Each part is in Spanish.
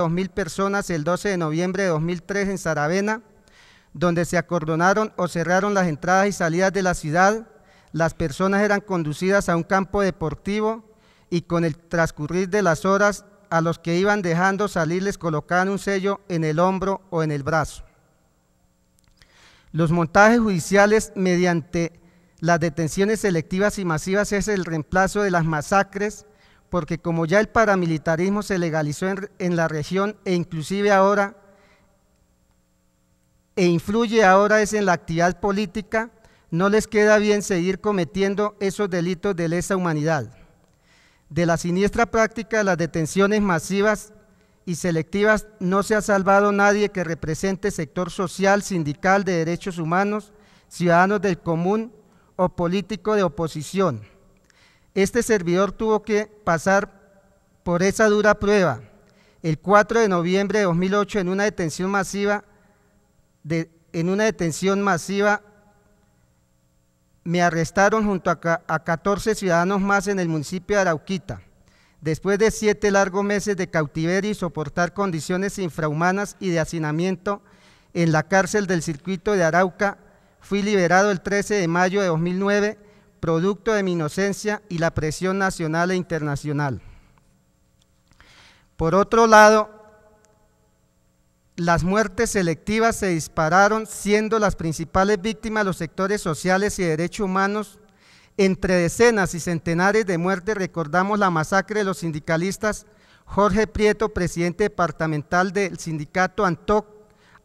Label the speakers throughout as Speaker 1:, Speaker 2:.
Speaker 1: 2.000 personas el 12 de noviembre de 2003 en Saravena, donde se acordonaron o cerraron las entradas y salidas de la ciudad. Las personas eran conducidas a un campo deportivo y con el transcurrir de las horas a los que iban dejando salir les colocaban un sello en el hombro o en el brazo. Los montajes judiciales mediante las detenciones selectivas y masivas es el reemplazo de las masacres porque como ya el paramilitarismo se legalizó en, la región e inclusive ahora e influye ahora es en la actividad política, no les queda bien seguir cometiendo esos delitos de lesa humanidad. De la siniestra práctica de las detenciones masivas y selectivas no se ha salvado nadie que represente sector social, sindical, de derechos humanos, ciudadanos del común o político de oposición. Este servidor tuvo que pasar por esa dura prueba el 4 de noviembre de 2008 en una detención masiva de, en una detención masiva me arrestaron junto a, a 14 ciudadanos más en el municipio de Arauquita. Después de siete largos meses de cautiverio y soportar condiciones infrahumanas y de hacinamiento en la cárcel del circuito de Arauca, fui liberado el 13 de mayo de 2009 producto de mi inocencia y la presión nacional e internacional. Por otro lado, las muertes selectivas se dispararon siendo las principales víctimas los sectores sociales y derechos humanos. Entre decenas y centenares de muertes recordamos la masacre de los sindicalistas Jorge Prieto, presidente departamental del sindicato ANTOC,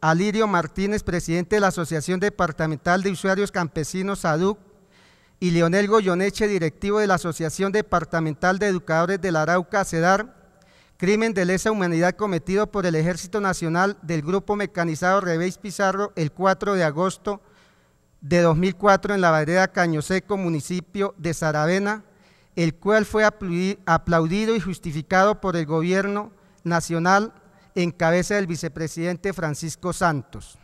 Speaker 1: Alirio Martínez, presidente de la Asociación Departamental de Usuarios Campesinos ADUC, y Leonel Goyoneche, directivo de la Asociación Departamental de Educadores la Arauca, CEDAR, crimen de lesa humanidad cometido por el Ejército Nacional del Grupo Mecanizado Reveis Pizarro el 4 de agosto de 2004 en la vereda Cañoseco, municipio de Saravena, el cual fue aplaudido y justificado por el gobierno nacional en cabeza del vicepresidente Francisco Santos.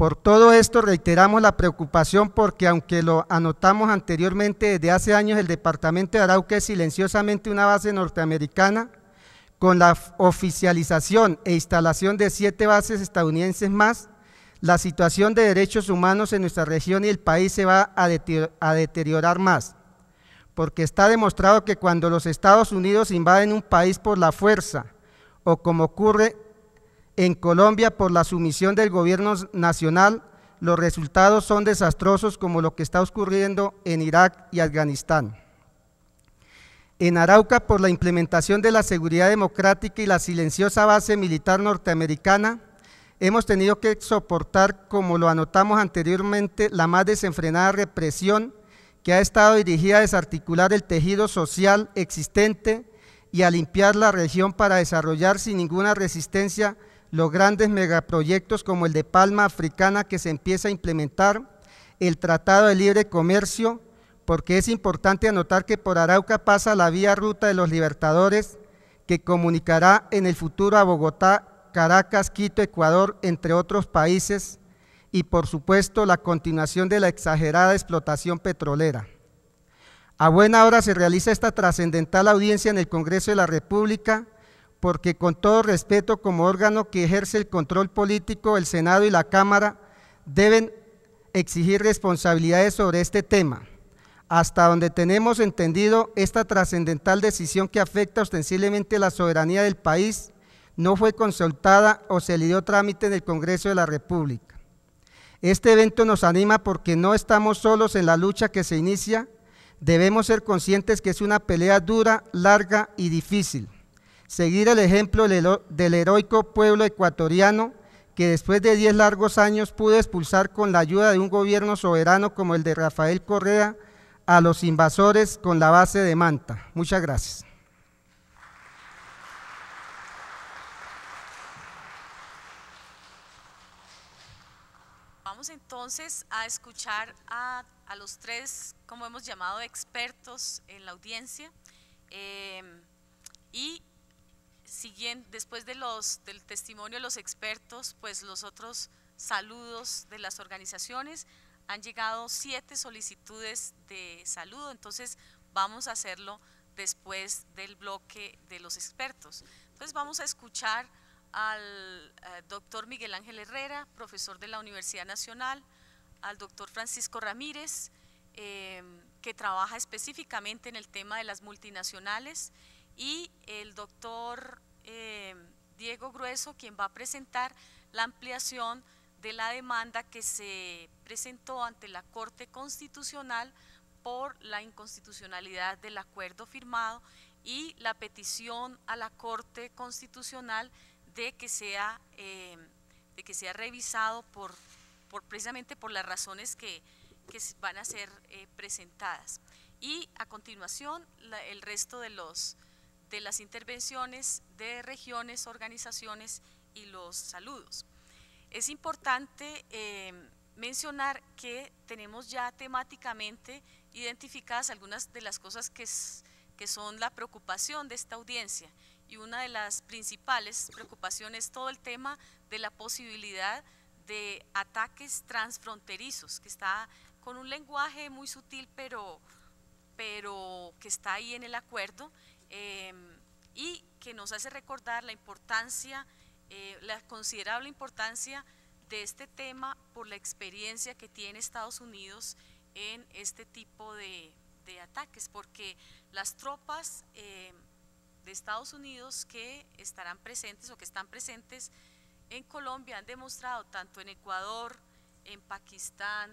Speaker 1: Por todo esto reiteramos la preocupación porque aunque lo anotamos anteriormente, desde hace años el Departamento de Arauca es silenciosamente una base norteamericana con la oficialización e instalación de siete bases estadounidenses más, la situación de derechos humanos en nuestra región y el país se va a, a deteriorar más, porque está demostrado que cuando los Estados Unidos invaden un país por la fuerza, o como ocurre en Colombia, por la sumisión del gobierno nacional, los resultados son desastrosos como lo que está ocurriendo en Irak y Afganistán. En Arauca, por la implementación de la seguridad democrática y la silenciosa base militar norteamericana, hemos tenido que soportar, como lo anotamos anteriormente, la más desenfrenada represión que ha estado dirigida a desarticular el tejido social existente y a limpiar la región para desarrollar sin ninguna resistencia los grandes megaproyectos como el de Palma Africana que se empieza a implementar, el Tratado de Libre Comercio, porque es importante anotar que por Arauca pasa la vía ruta de los Libertadores, que comunicará en el futuro a Bogotá, Caracas, Quito, Ecuador, entre otros países, y por supuesto la continuación de la exagerada explotación petrolera. A buena hora se realiza esta trascendental audiencia en el Congreso de la República, porque con todo respeto como órgano que ejerce el control político, el Senado y la Cámara deben exigir responsabilidades sobre este tema. Hasta donde tenemos entendido, esta trascendental decisión que afecta ostensiblemente la soberanía del país no fue consultada o se le dio trámite en el Congreso de la República. Este evento nos anima porque no estamos solos en la lucha que se inicia, debemos ser conscientes que es una pelea dura, larga y difícil seguir el ejemplo del heroico pueblo ecuatoriano que después de 10 largos años pudo expulsar con la ayuda de un gobierno soberano como el de Rafael Correa a los invasores con la base de Manta. Muchas gracias.
Speaker 2: Vamos entonces a escuchar a, los tres, como hemos llamado, expertos en la audiencia. Eh, y Siguiente, después de los, del testimonio de los expertos, pues los otros saludos de las organizaciones, han llegado siete solicitudes de saludo, entonces vamos a hacerlo después del bloque de los expertos. Entonces vamos a escuchar al, eh, doctor Miguel Ángel Herrera, profesor de la Universidad Nacional, al doctor Francisco Ramírez, eh, que trabaja específicamente en el tema de las multinacionales y el doctor eh, Diego Grueso, quien va a presentar la ampliación de la demanda que se presentó ante la Corte Constitucional por la inconstitucionalidad del acuerdo firmado y la petición a la Corte Constitucional de que sea, eh, de que sea revisado por, por, precisamente por las razones que, van a ser eh, presentadas. Y a continuación, el resto de los de las intervenciones de regiones, organizaciones y los saludos. Es importante eh, mencionar que tenemos ya temáticamente identificadas algunas de las cosas que, son la preocupación de esta audiencia y una de las principales preocupaciones es todo el tema de la posibilidad de ataques transfronterizos, que está con un lenguaje muy sutil, pero que está ahí en el acuerdo Em, y que nos hace recordar la importancia, eh, la considerable importancia de este tema por la experiencia que tiene Estados Unidos en este tipo de, ataques, porque las tropas em, de Estados Unidos que estarán presentes o que están presentes en Colombia han demostrado tanto en Ecuador, en Pakistán,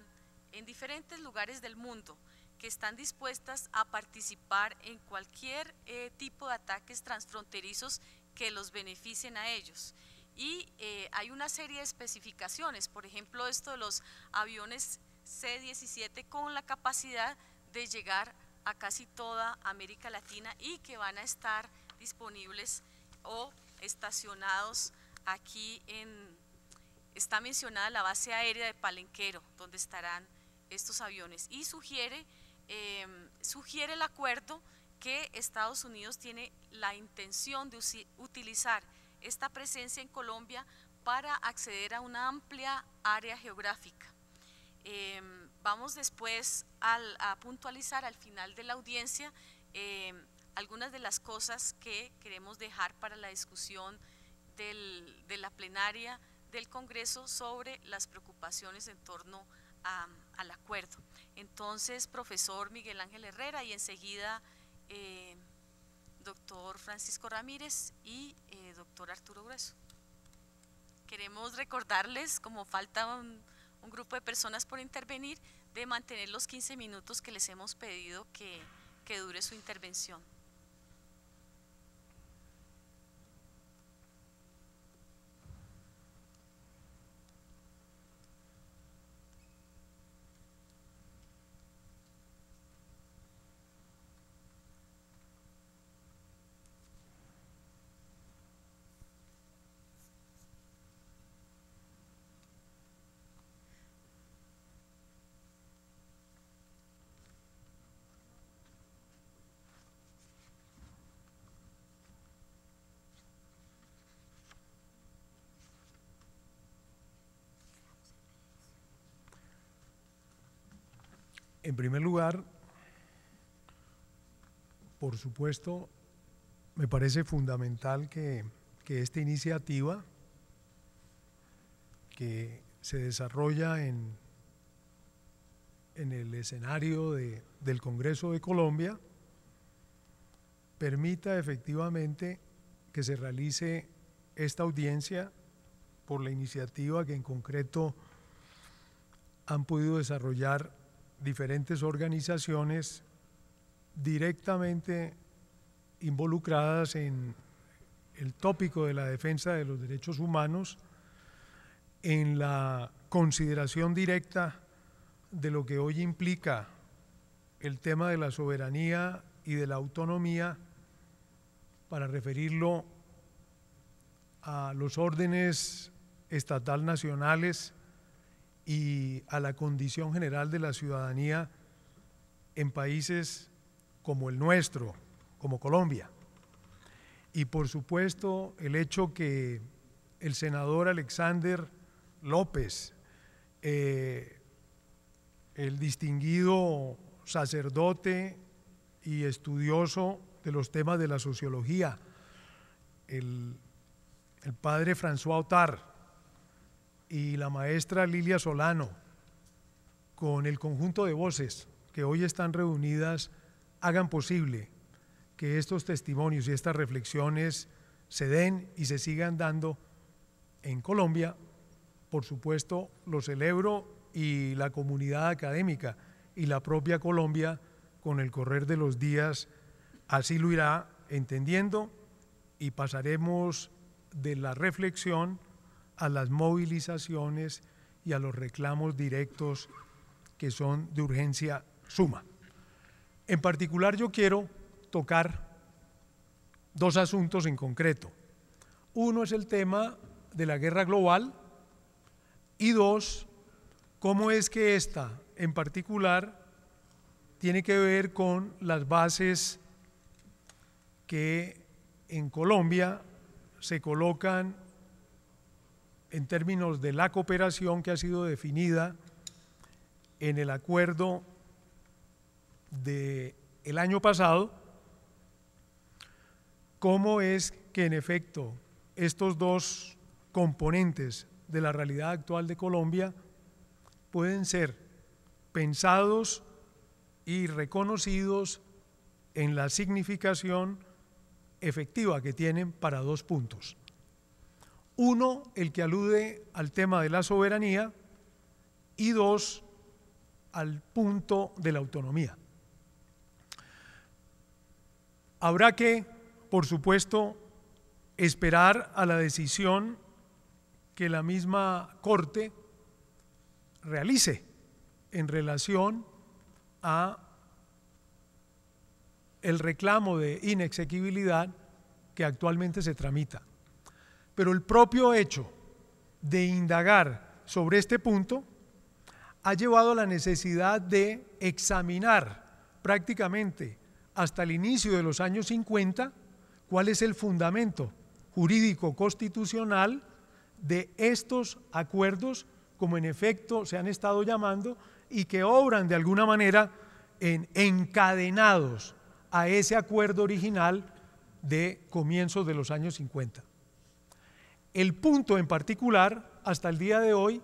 Speaker 2: en diferentes lugares del mundo, que están dispuestas a participar en cualquier eh, tipo de ataques transfronterizos que los beneficien a ellos. Y eh, hay una serie de especificaciones, por ejemplo, esto de los aviones C-17 con la capacidad de llegar a casi toda América Latina y que van a estar disponibles o estacionados aquí en, está mencionada la base aérea de Palenquero, donde estarán estos aviones. Y sugiere Em, sugiere el acuerdo que Estados Unidos tiene la intención de utilizar esta presencia en Colombia para acceder a una amplia área geográfica. Em, vamos después a puntualizar al final de la audiencia em, algunas de las cosas que queremos dejar para la discusión de la plenaria del Congreso sobre las preocupaciones en torno a entonces, profesor Miguel Ángel Herrera y enseguida eh, doctor Francisco Ramírez y eh, doctor Arturo Grueso. Queremos recordarles, como falta un, grupo de personas por intervenir, de mantener los 15 minutos que les hemos pedido que dure su intervención.
Speaker 3: En primer lugar, por supuesto, me parece fundamental que, esta iniciativa que se desarrolla en, en el escenario del Congreso de Colombia permita efectivamente que se realice esta audiencia por la iniciativa que en concreto han podido desarrollar diferentes organizaciones directamente involucradas en el tópico de la defensa de los derechos humanos, en la consideración directa de lo que hoy implica el tema de la soberanía y de la autonomía, para referirlo a los órdenes estatal nacionales y a la condición general de la ciudadanía en países como el nuestro, como Colombia. Y por supuesto el hecho que el senador Alexander López, eh, el distinguido sacerdote y estudioso de los temas de la sociología, el, el padre François Autar, y la maestra Lilia Solano, con el conjunto de voces que hoy están reunidas, hagan posible que estos testimonios y estas reflexiones se den y se sigan dando en Colombia. Por supuesto, lo celebro y la comunidad académica y la propia Colombia, con el correr de los días, así lo irá entendiendo y pasaremos de la reflexión a las movilizaciones y a los reclamos directos que son de urgencia suma. En particular yo quiero tocar dos asuntos en concreto. Uno es el tema de la guerra global y dos, cómo es que esta en particular tiene que ver con las bases que en Colombia se colocan en términos de la cooperación que ha sido definida en el acuerdo del año pasado, cómo es que en efecto estos dos componentes de la realidad actual de Colombia pueden ser pensados y reconocidos en la significación efectiva que tienen para dos puntos. Uno, el que alude al tema de la soberanía y dos, al punto de la autonomía. Habrá que, por supuesto, esperar a la decisión que la misma Corte realice en relación a el reclamo de inexequibilidad que actualmente se tramita. Pero el propio hecho de indagar sobre este punto ha llevado a la necesidad de examinar prácticamente hasta el inicio de los años 50 cuál es el fundamento jurídico constitucional de estos acuerdos como en efecto se han estado llamando y que obran de alguna manera en encadenados a ese acuerdo original de comienzos de los años 50 el punto en particular, hasta el día de hoy,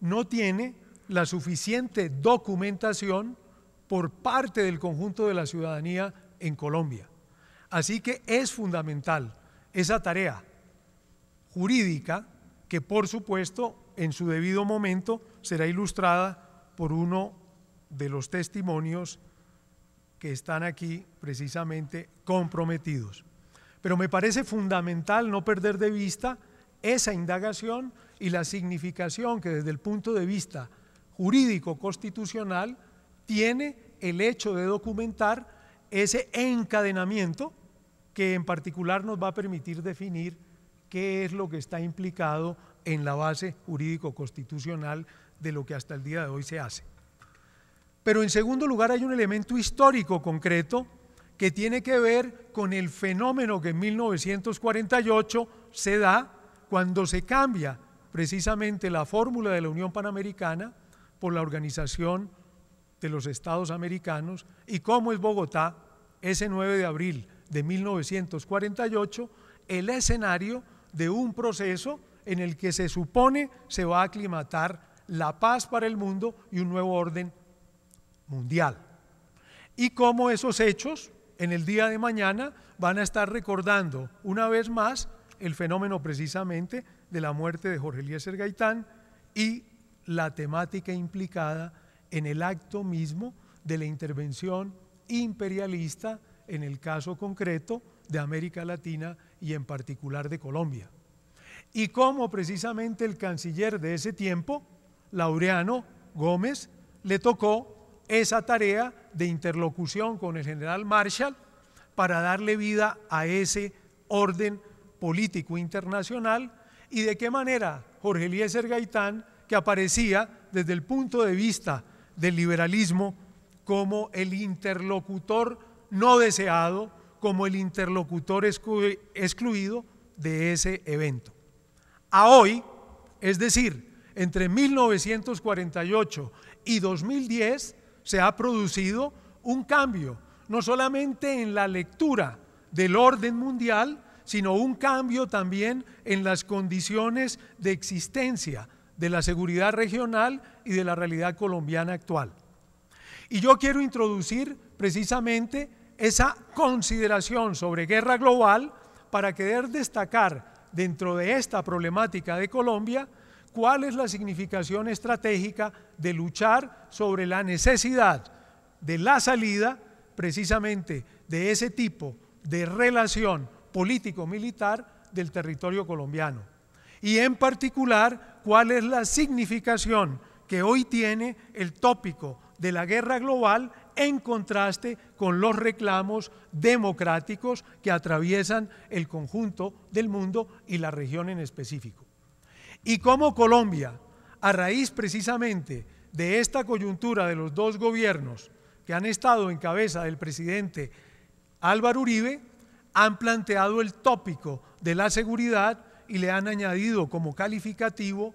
Speaker 3: no tiene la suficiente documentación por parte del conjunto de la ciudadanía en Colombia. Así que es fundamental esa tarea jurídica que por supuesto en su debido momento será ilustrada por uno de los testimonios que están aquí precisamente comprometidos. Pero me parece fundamental no perder de vista esa indagación y la significación que desde el punto de vista jurídico constitucional tiene el hecho de documentar ese encadenamiento que en particular nos va a permitir definir qué es lo que está implicado en la base jurídico constitucional de lo que hasta el día de hoy se hace. Pero en segundo lugar hay un elemento histórico concreto que tiene que ver con el fenómeno que en 1948 se da cuando se cambia precisamente la fórmula de la Unión Panamericana por la Organización de los Estados Americanos y cómo es Bogotá ese 9 de abril de 1948 el escenario de un proceso en el que se supone se va a aclimatar la paz para el mundo y un nuevo orden mundial. Y cómo esos hechos en el día de mañana van a estar recordando una vez más el fenómeno precisamente de la muerte de Jorge Eliezer Gaitán y la temática implicada en el acto mismo de la intervención imperialista en el caso concreto de América Latina y en particular de Colombia. Y cómo precisamente el canciller de ese tiempo, Laureano Gómez, le tocó esa tarea de interlocución con el general Marshall para darle vida a ese orden político internacional y de qué manera Jorge Eliezer Gaitán, que aparecía desde el punto de vista del liberalismo como el interlocutor no deseado, como el interlocutor excluido de ese evento. A hoy, es decir, entre 1948 y 2010 se ha producido un cambio, no solamente en la lectura del orden mundial, sino un cambio también en las condiciones de existencia de la seguridad regional y de la realidad colombiana actual. Y yo quiero introducir precisamente esa consideración sobre guerra global para querer destacar dentro de esta problemática de Colombia cuál es la significación estratégica de luchar sobre la necesidad de la salida precisamente de ese tipo de relación político-militar del territorio colombiano. Y en particular, cuál es la significación que hoy tiene el tópico de la guerra global en contraste con los reclamos democráticos que atraviesan el conjunto del mundo y la región en específico. Y cómo Colombia, a raíz precisamente de esta coyuntura de los dos gobiernos que han estado en cabeza del presidente Álvaro Uribe, han planteado el tópico de la seguridad y le han añadido como calificativo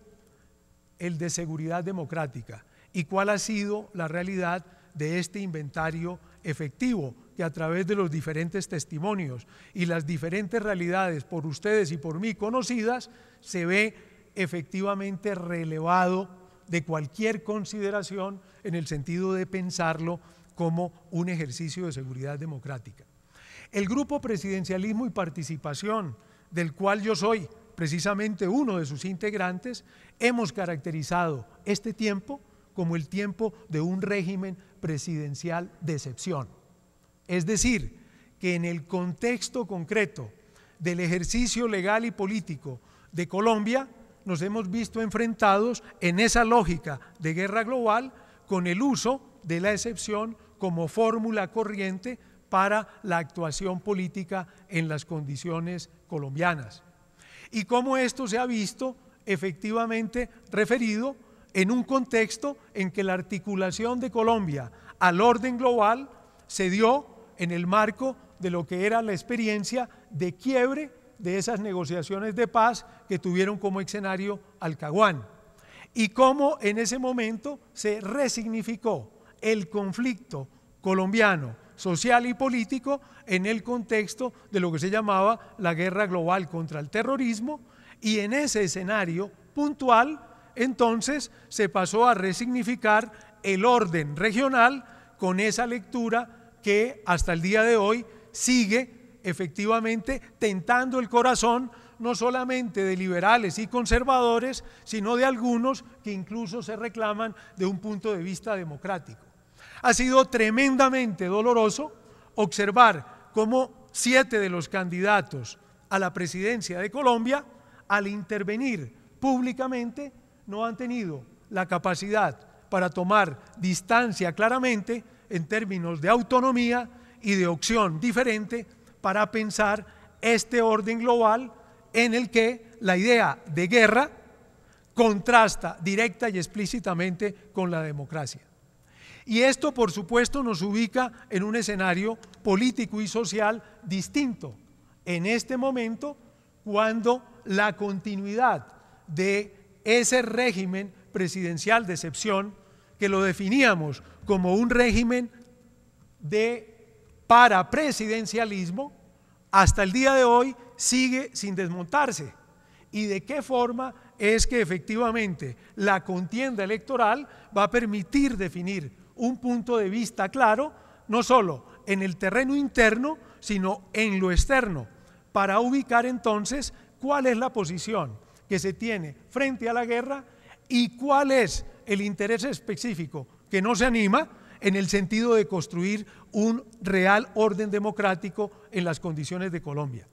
Speaker 3: el de seguridad democrática y cuál ha sido la realidad de este inventario efectivo que a través de los diferentes testimonios y las diferentes realidades por ustedes y por mí conocidas se ve efectivamente relevado de cualquier consideración en el sentido de pensarlo como un ejercicio de seguridad democrática. El grupo Presidencialismo y Participación, del cual yo soy precisamente uno de sus integrantes, hemos caracterizado este tiempo como el tiempo de un régimen presidencial de excepción. Es decir, que en el contexto concreto del ejercicio legal y político de Colombia, nos hemos visto enfrentados en esa lógica de guerra global con el uso de la excepción como fórmula corriente para la actuación política en las condiciones colombianas. Y cómo esto se ha visto efectivamente referido en un contexto en que la articulación de Colombia al orden global se dio en el marco de lo que era la experiencia de quiebre de esas negociaciones de paz que tuvieron como escenario Alcahuán. Y cómo en ese momento se resignificó el conflicto colombiano social y político en el contexto de lo que se llamaba la guerra global contra el terrorismo y en ese escenario puntual entonces se pasó a resignificar el orden regional con esa lectura que hasta el día de hoy sigue efectivamente tentando el corazón no solamente de liberales y conservadores, sino de algunos que incluso se reclaman de un punto de vista democrático. Ha sido tremendamente doloroso observar cómo siete de los candidatos a la presidencia de Colombia, al intervenir públicamente, no han tenido la capacidad para tomar distancia claramente en términos de autonomía y de opción diferente para pensar este orden global en el que la idea de guerra contrasta directa y explícitamente con la democracia. Y esto, por supuesto, nos ubica en un escenario político y social distinto. En este momento, cuando la continuidad de ese régimen presidencial de excepción, que lo definíamos como un régimen de parapresidencialismo, hasta el día de hoy sigue sin desmontarse. ¿Y de qué forma es que efectivamente la contienda electoral va a permitir definir un punto de vista claro, no solo en el terreno interno, sino en lo externo, para ubicar entonces cuál es la posición que se tiene frente a la guerra y cuál es el interés específico que no se anima en el sentido de construir un real orden democrático en las condiciones de Colombia.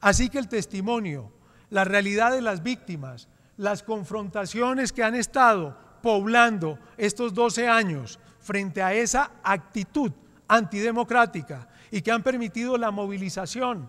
Speaker 3: Así que el testimonio, la realidad de las víctimas, las confrontaciones que han estado poblando estos 12 años frente a esa actitud antidemocrática y que han permitido la movilización,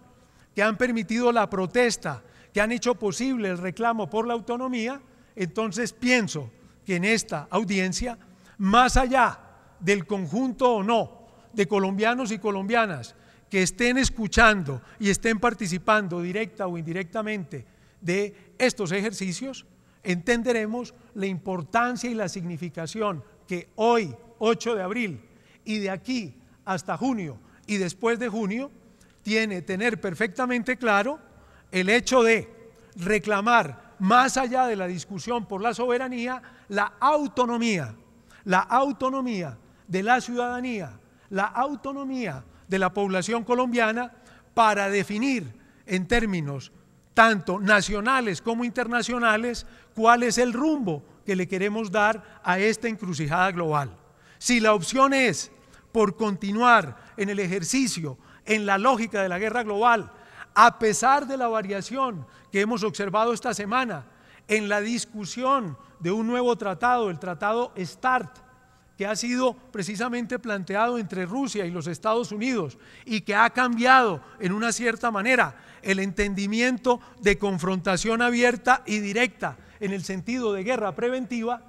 Speaker 3: que han permitido la protesta, que han hecho posible el reclamo por la autonomía, entonces pienso que en esta audiencia, más allá del conjunto o no de colombianos y colombianas que estén escuchando y estén participando directa o indirectamente de estos ejercicios, entenderemos la importancia y la significación que hoy 8 de abril y de aquí hasta junio y después de junio, tiene tener perfectamente claro el hecho de reclamar, más allá de la discusión por la soberanía, la autonomía, la autonomía de la ciudadanía, la autonomía de la población colombiana para definir en términos tanto nacionales como internacionales cuál es el rumbo que le queremos dar a esta encrucijada global. Si la opción es por continuar en el ejercicio, en la lógica de la guerra global, a pesar de la variación que hemos observado esta semana en la discusión de un nuevo tratado, el tratado START, que ha sido precisamente planteado entre Rusia y los Estados Unidos y que ha cambiado en una cierta manera el entendimiento de confrontación abierta y directa en el sentido de guerra preventiva,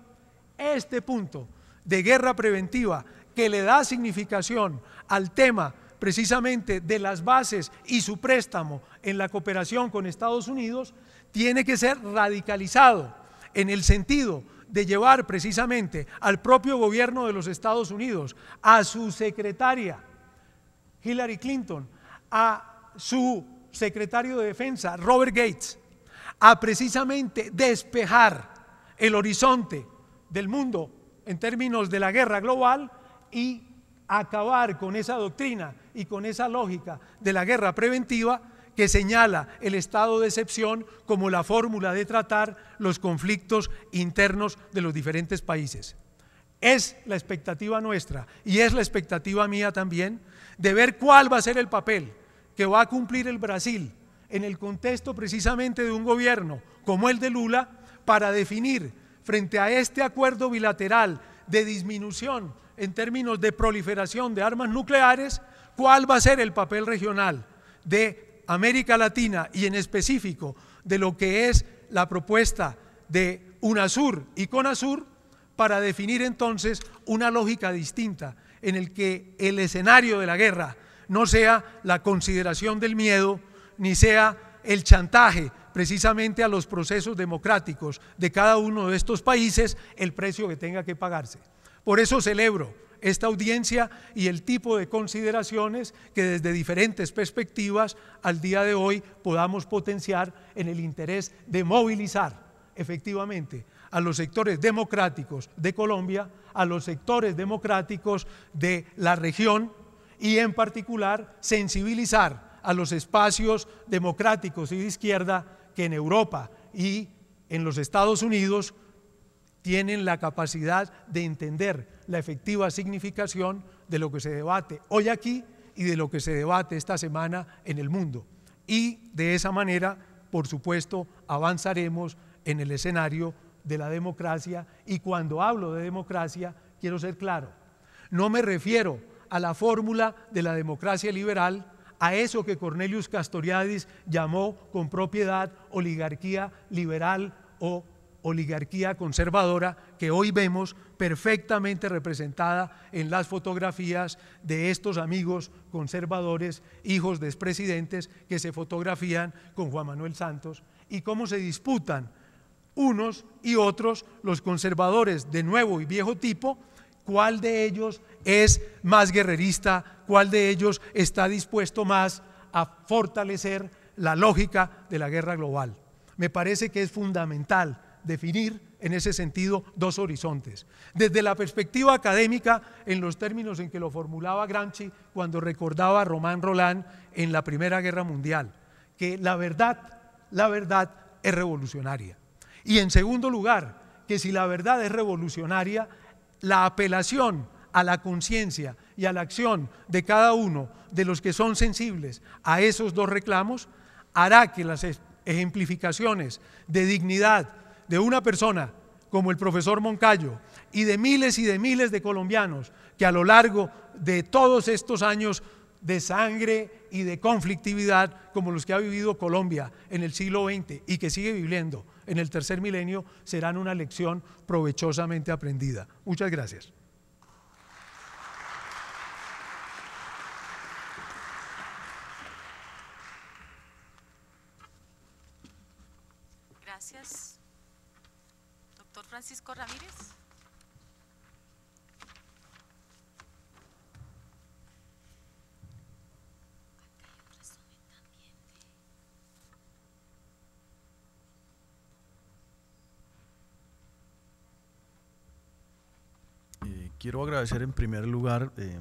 Speaker 3: este punto de guerra preventiva que le da significación al tema precisamente de las bases y su préstamo en la cooperación con Estados Unidos, tiene que ser radicalizado en el sentido de llevar precisamente al propio gobierno de los Estados Unidos, a su secretaria Hillary Clinton, a su secretario de Defensa Robert Gates, a precisamente despejar el horizonte del mundo en términos de la guerra global y acabar con esa doctrina y con esa lógica de la guerra preventiva que señala el estado de excepción como la fórmula de tratar los conflictos internos de los diferentes países. Es la expectativa nuestra y es la expectativa mía también de ver cuál va a ser el papel que va a cumplir el Brasil en el contexto precisamente de un gobierno como el de Lula para definir frente a este acuerdo bilateral de disminución en términos de proliferación de armas nucleares, cuál va a ser el papel regional de América Latina y en específico de lo que es la propuesta de UNASUR y CONASUR para definir entonces una lógica distinta en el que el escenario de la guerra no sea la consideración del miedo ni sea el chantaje precisamente a los procesos democráticos de cada uno de estos países el precio que tenga que pagarse. Por eso celebro esta audiencia y el tipo de consideraciones que desde diferentes perspectivas al día de hoy podamos potenciar en el interés de movilizar efectivamente a los sectores democráticos de Colombia, a los sectores democráticos de la región y en particular sensibilizar a los espacios democráticos y de izquierda que en Europa y en los Estados Unidos tienen la capacidad de entender la efectiva significación de lo que se debate hoy aquí y de lo que se debate esta semana en el mundo. Y de esa manera, por supuesto, avanzaremos en el escenario de la democracia. Y cuando hablo de democracia, quiero ser claro, no me refiero a la fórmula de la democracia liberal a eso que Cornelius Castoriadis llamó con propiedad oligarquía liberal o oligarquía conservadora que hoy vemos perfectamente representada en las fotografías de estos amigos conservadores, hijos de expresidentes, que se fotografían con Juan Manuel Santos y cómo se disputan unos y otros los conservadores de nuevo y viejo tipo, cuál de ellos es más guerrerista cuál de ellos está dispuesto más a fortalecer la lógica de la guerra global. Me parece que es fundamental definir en ese sentido dos horizontes. Desde la perspectiva académica, en los términos en que lo formulaba Gramsci cuando recordaba a Román Roland en la Primera Guerra Mundial, que la verdad, la verdad es revolucionaria. Y en segundo lugar, que si la verdad es revolucionaria, la apelación a la conciencia y a la acción de cada uno de los que son sensibles a esos dos reclamos hará que las ejemplificaciones de dignidad de una persona como el profesor Moncayo y de miles y de miles de colombianos que a lo largo de todos estos años de sangre y de conflictividad como los que ha vivido Colombia en el siglo XX y que sigue viviendo en el tercer milenio serán una lección provechosamente aprendida. Muchas gracias.
Speaker 2: Gracias. Doctor Francisco Ramírez.
Speaker 4: Eh, quiero agradecer en primer lugar eh,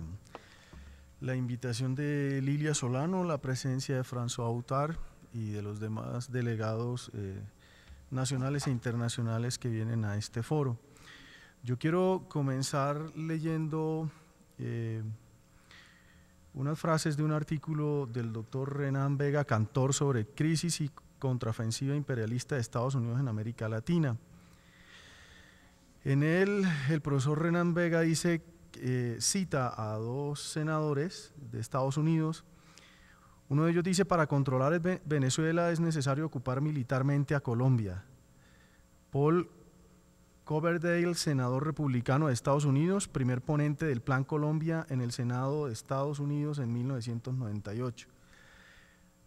Speaker 4: la invitación de Lilia Solano, la presencia de François Autar y de los demás delegados eh, nacionales e internacionales que vienen a este foro. Yo quiero comenzar leyendo eh, unas frases de un artículo del doctor Renan Vega, cantor sobre crisis y contraofensiva imperialista de Estados Unidos en América Latina. En él, el profesor Renan Vega dice, eh, cita a dos senadores de Estados Unidos, uno de ellos dice, para controlar Venezuela es necesario ocupar militarmente a Colombia. Paul Coverdale, senador republicano de Estados Unidos, primer ponente del Plan Colombia en el Senado de Estados Unidos en 1998.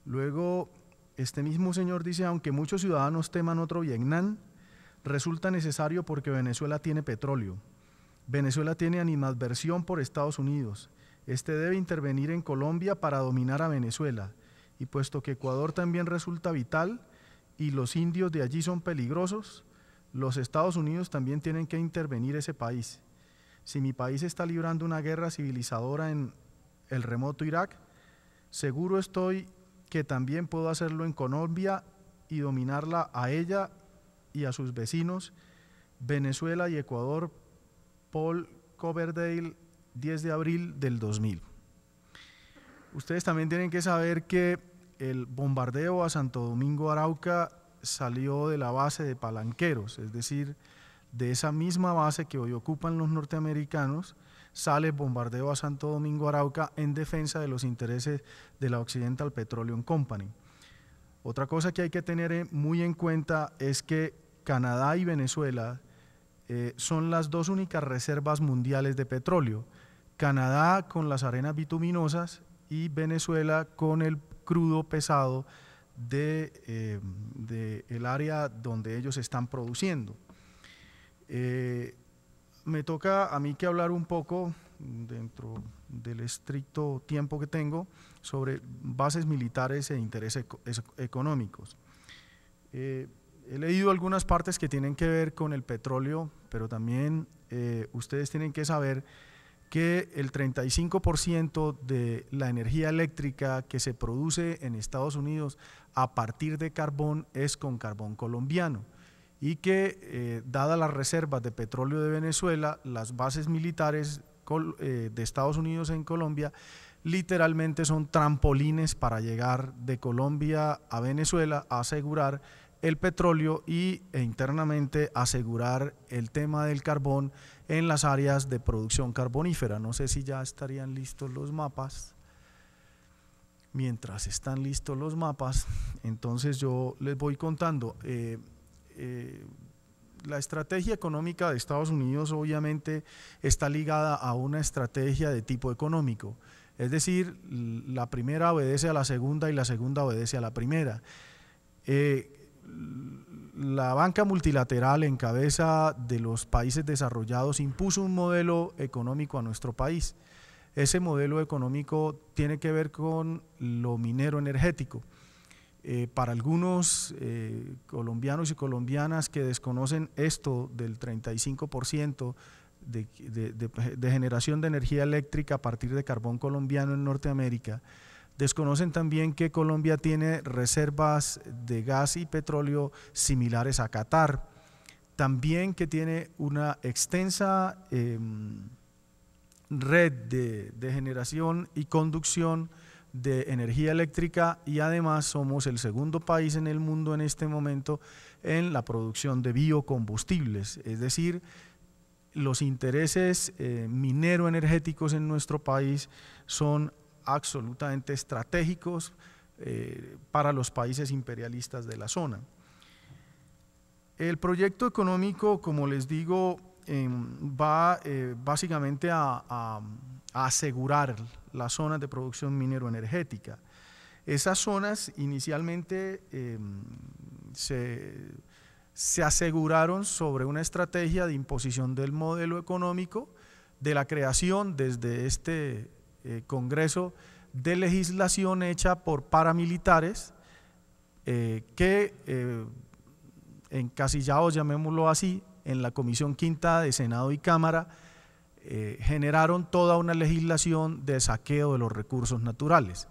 Speaker 4: Luego, este mismo señor dice, aunque muchos ciudadanos teman otro Vietnam, resulta necesario porque Venezuela tiene petróleo. Venezuela tiene animadversión por Estados Unidos. Este debe intervenir en Colombia para dominar a Venezuela. Y puesto que Ecuador también resulta vital y los indios de allí son peligrosos, los Estados Unidos también tienen que intervenir ese país. Si mi país está librando una guerra civilizadora en el remoto Irak, seguro estoy que también puedo hacerlo en Colombia y dominarla a ella y a sus vecinos, Venezuela y Ecuador. Paul Coverdale 10 de abril del 2000. Ustedes también tienen que saber que el bombardeo a Santo Domingo Arauca salió de la base de Palanqueros, es decir, de esa misma base que hoy ocupan los norteamericanos, sale bombardeo a Santo Domingo Arauca en defensa de los intereses de la Occidental Petroleum Company. Otra cosa que hay que tener muy en cuenta es que Canadá y Venezuela eh, son las dos únicas reservas mundiales de petróleo. Canadá con las arenas bituminosas y Venezuela con el crudo pesado de, eh, el área donde ellos están produciendo. Eh, me toca a mí que hablar un poco, dentro del estricto tiempo que tengo, sobre bases militares e intereses económicos. Eh, he leído algunas partes que tienen que ver con el petróleo, pero también ustedes tienen que saber que el 35% de la energía eléctrica que se produce en Estados Unidos a partir de carbón es con carbón colombiano y que, eh, dadas las reservas de petróleo de Venezuela, las bases militares eh, de Estados Unidos en Colombia literalmente son trampolines para llegar de Colombia a Venezuela a asegurar el petróleo y, e internamente asegurar el tema del carbón en las áreas de producción carbonífera. No sé si ya estarían listos los mapas. Mientras están listos los mapas, entonces yo les voy contando. Eh, eh, la estrategia económica de Estados Unidos obviamente está ligada a una estrategia de tipo económico. Es decir, la primera obedece a la segunda y la segunda obedece a la primera. Eh, la banca multilateral en cabeza de los países desarrollados impuso un modelo económico a nuestro país. Ese modelo económico tiene que ver con lo minero energético. Eh, para algunos eh, colombianos y colombianas que desconocen esto del 35% de generación de energía eléctrica a partir de carbón colombiano en Norteamérica, Desconocen también que Colombia tiene reservas de gas y petróleo similares a Qatar. También que tiene una extensa em, red de, generación y conducción de energía eléctrica y además somos el segundo país en el mundo en este momento en la producción de biocombustibles, es decir, los intereses eh, minero-energéticos en nuestro país son absolutamente estratégicos eh, para los países imperialistas de la zona. El proyecto económico, como les digo, em, va eh, básicamente a, asegurar las zonas de producción minero-energética. Esas zonas inicialmente em, se aseguraron sobre una estrategia de imposición del modelo económico, de la creación desde este eh, Congreso de legislación hecha por paramilitares eh, que, eh, encasillados, llamémoslo así, en la Comisión Quinta de Senado y Cámara, eh, generaron toda una legislación de saqueo de los recursos naturales.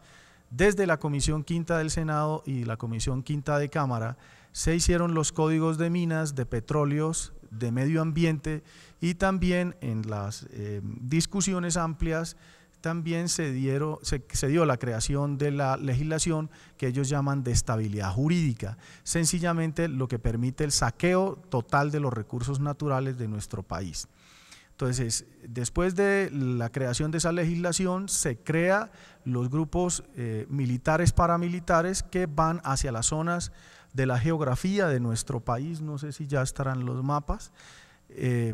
Speaker 4: Desde la Comisión Quinta del Senado y la Comisión Quinta de Cámara se hicieron los códigos de minas, de petróleos, de medio ambiente y también en las discusiones amplias también se, se, dio la creación de la legislación que ellos llaman de estabilidad jurídica, sencillamente lo que permite el saqueo total de los recursos naturales de nuestro país. Entonces, después de la creación de esa legislación, se crea los grupos eh, militares paramilitares que van hacia las zonas de la geografía de nuestro país, no sé si ya estarán los mapas, eh,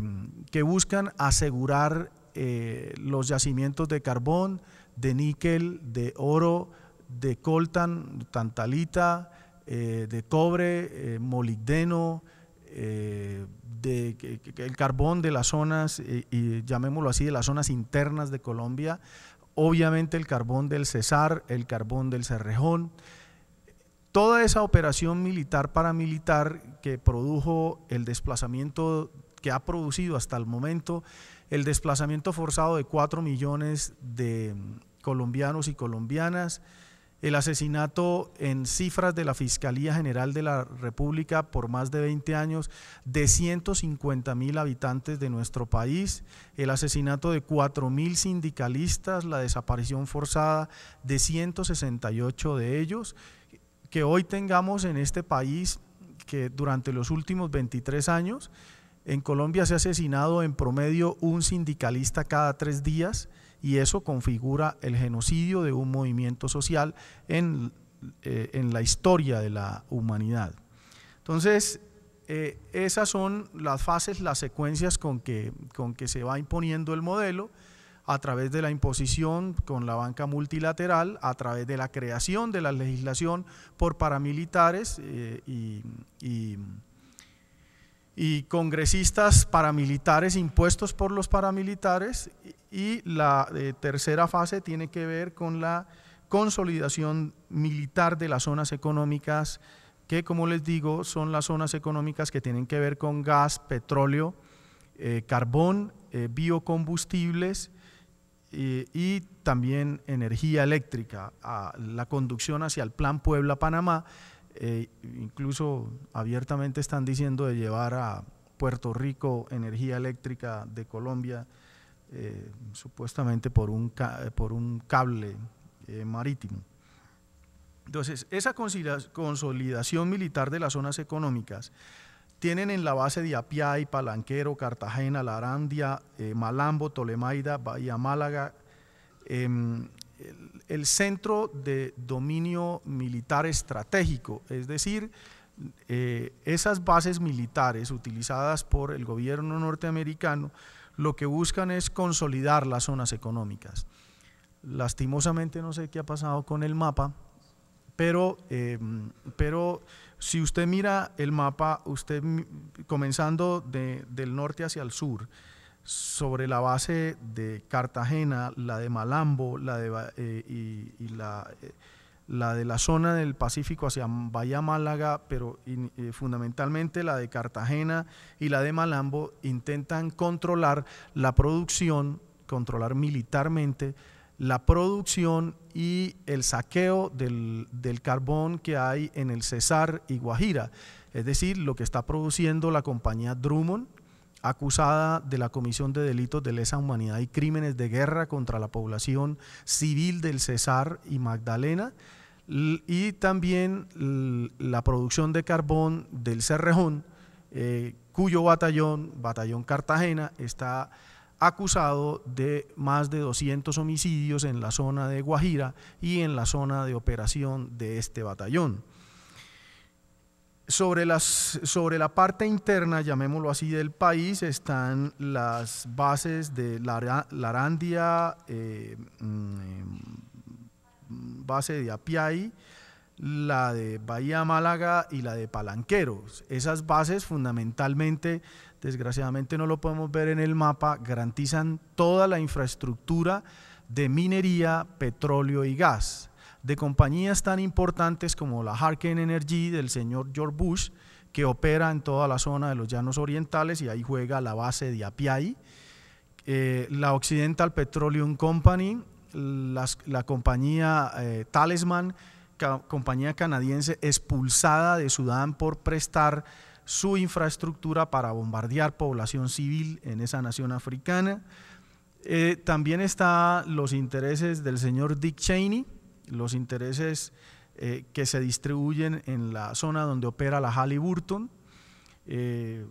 Speaker 4: que buscan asegurar eh, los yacimientos de carbón, de níquel, de oro, de coltan, tantalita, eh, de cobre, eh, moligdeno, el carbón de las zonas, y llamémoslo así, de las zonas internas de Colombia, obviamente el carbón del Cesar, el carbón del Cerrejón. Toda esa operación militar paramilitar que produjo el desplazamiento que ha producido hasta el momento el desplazamiento forzado de 4 millones de mm, colombianos y colombianas, el asesinato en cifras de la Fiscalía General de la República por más de 20 años de 150 mil habitantes de nuestro país, el asesinato de 4 mil sindicalistas, la desaparición forzada de 168 de ellos, que hoy tengamos en este país que durante los últimos 23 años en Colombia se ha asesinado en promedio un sindicalista cada tres días y eso configura el genocidio de un movimiento social en, eh, en la historia de la humanidad. Entonces, eh, esas son las fases, las secuencias con que, con que se va imponiendo el modelo a través de la imposición con la banca multilateral, a través de la creación de la legislación por paramilitares eh, y y congresistas paramilitares impuestos por los paramilitares y la eh, tercera fase tiene que ver con la consolidación militar de las zonas económicas que como les digo son las zonas económicas que tienen que ver con gas, petróleo, eh, carbón, eh, biocombustibles y también energía eléctrica, la conducción hacia el Plan Puebla-Panamá eh, incluso abiertamente están diciendo de llevar a Puerto Rico energía eléctrica de Colombia, eh, supuestamente por un, por un cable eh, marítimo. Entonces, esa consolidación militar de las zonas económicas tienen en la base de Apiay, Palanquero, Cartagena, Larandia, Malambo, Tolemaida, Bahía Málaga, em, el, centro de dominio militar estratégico, es decir, eh, esas bases militares utilizadas por el gobierno norteamericano lo que buscan es consolidar las zonas económicas. Lastimosamente no sé qué ha pasado con el mapa, pero, em, pero si usted mira el mapa, usted comenzando del norte hacia el sur, sobre la base de Cartagena, la de Malambo, la de, eh, y, eh, la, de la zona del Pacífico hacia Bahía Málaga, pero eh, fundamentalmente la de Cartagena y la de Malambo, intentan controlar la producción, controlar militarmente la producción y el saqueo del, del carbón que hay en el Cesar y Guajira, es decir, lo que está produciendo la compañía Drummond acusada de la comisión de delitos de lesa humanidad y crímenes de guerra contra la población civil del Cesar y Magdalena, y también la producción de carbón del Cerrejón, eh, cuyo batallón, Batallón Cartagena, está acusado de más de 200 homicidios en la zona de Guajira y en la zona de operación de este batallón. Sobre, la parte interna, llamémoslo así, del país están las bases de Larandia, eh, mm, base de Apiay, la de Bahía Málaga y la de Palanqueros. Esas bases fundamentalmente, desgraciadamente no lo podemos ver en el mapa, garantizan toda la infraestructura de minería, petróleo y gas de compañías tan importantes como la Harkin Energy del señor George Bush, que opera en toda la zona de los llanos orientales y ahí juega la base de Apiai, eh, la Occidental Petroleum Company, la compañía eh, Talisman, compañía canadiense expulsada de Sudán por prestar su infraestructura para bombardear población civil en esa nación africana. Eh, también están los intereses del señor Dick Cheney, los intereses eh, que se distribuyen en la zona donde opera la Halliburton, eh,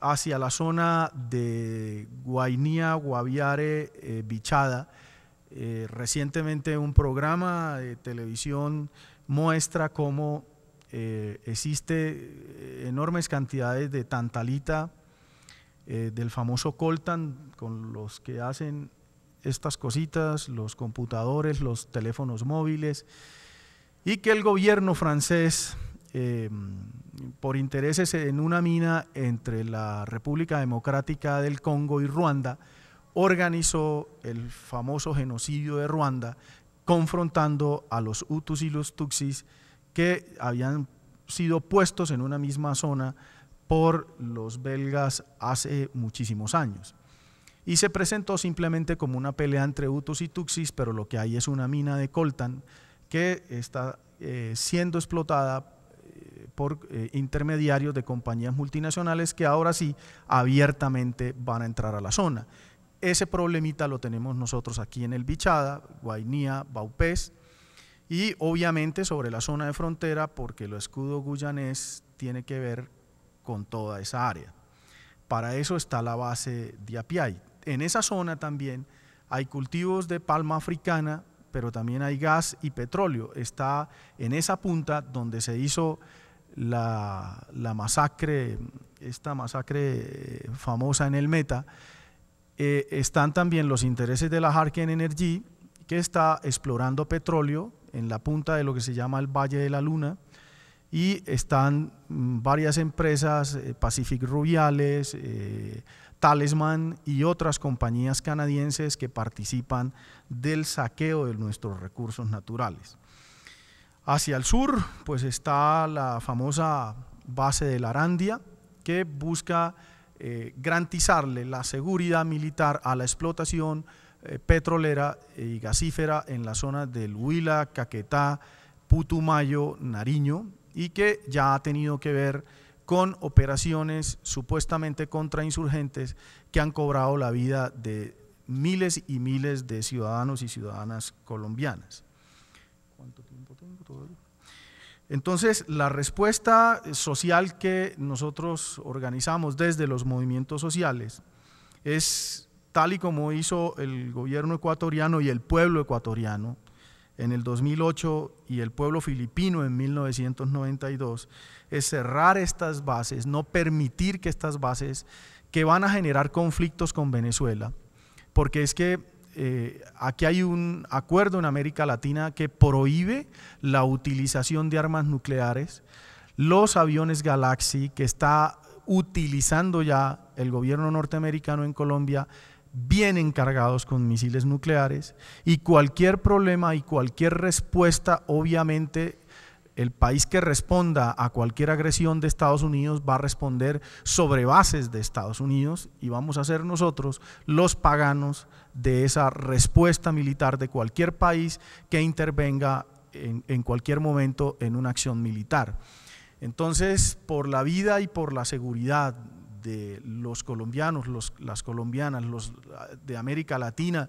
Speaker 4: hacia la zona de Guainía, Guaviare, Vichada eh, Bichada. recientemente un programa de televisión muestra cómo existe enormes cantidades de tantalita, del famoso coltan, con los que hacen estas cositas, los computadores, los teléfonos móviles, y que el gobierno francés, eh, por intereses en una mina entre la República Democrática del Congo y Ruanda, organizó el famoso genocidio de Ruanda, confrontando a los Hutus y los Tuxis que habían sido puestos en una misma zona por los belgas hace muchísimos años y se presentó simplemente como una pelea entre UTOS y tuxis, pero lo que hay es una mina de coltan que está eh, siendo explotada eh, por eh, intermediarios de compañías multinacionales que ahora sí abiertamente van a entrar a la zona. Ese problemita lo tenemos nosotros aquí en el Bichada, Guainía, Baupés y obviamente sobre la zona de frontera porque lo escudo guyanés tiene que ver con toda esa área. Para eso está la base de Apiay en esa zona también hay cultivos de palma africana, pero también hay gas y petróleo. Está en esa punta donde se hizo la, masacre, esta masacre eh, famosa en el Meta, eh, están también los intereses de la Harken Energy, que está explorando petróleo en la punta de lo que se llama el Valle de la Luna, y están mm, varias empresas, eh, Pacific Rubiales, Talisman y otras compañías canadienses que participan del saqueo de nuestros recursos naturales. Hacia el sur, pues está la famosa base de la Arandia, que busca eh, garantizarle la seguridad militar a la explotación eh, petrolera y gasífera en la zona del Huila, Caquetá, Putumayo, Nariño, y que ya ha tenido que ver con operaciones supuestamente contra insurgentes que han cobrado la vida de miles y miles de ciudadanos y ciudadanas colombianas. ¿Cuánto tiempo tengo Entonces, la respuesta social que nosotros organizamos desde los movimientos sociales es tal y como hizo el gobierno ecuatoriano y el pueblo ecuatoriano, en el 2008 y el pueblo filipino en 1992 es cerrar estas bases, no permitir que estas bases que van a generar conflictos con Venezuela, porque es que eh, aquí hay un acuerdo en América Latina que prohíbe la utilización de armas nucleares, los aviones Galaxy que está utilizando ya el gobierno norteamericano en Colombia bien encargados con misiles nucleares y cualquier problema y cualquier respuesta, obviamente, el país que responda a cualquier agresión de Estados Unidos va a responder sobre bases de Estados Unidos y vamos a ser nosotros los paganos de esa respuesta militar de cualquier país que intervenga en, en cualquier momento en una acción militar. Entonces, por la vida y por la seguridad de los colombianos, los, las colombianas, los de América Latina,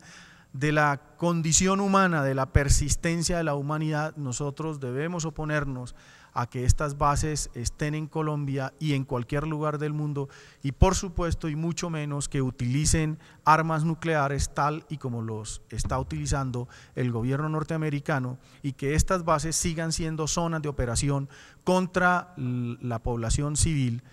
Speaker 4: de la condición humana, de la persistencia de la humanidad, nosotros debemos oponernos a que estas bases estén en Colombia y en cualquier lugar del mundo y por supuesto y mucho menos que utilicen armas nucleares tal y como los está utilizando el gobierno norteamericano y que estas bases sigan siendo zonas de operación contra la población civil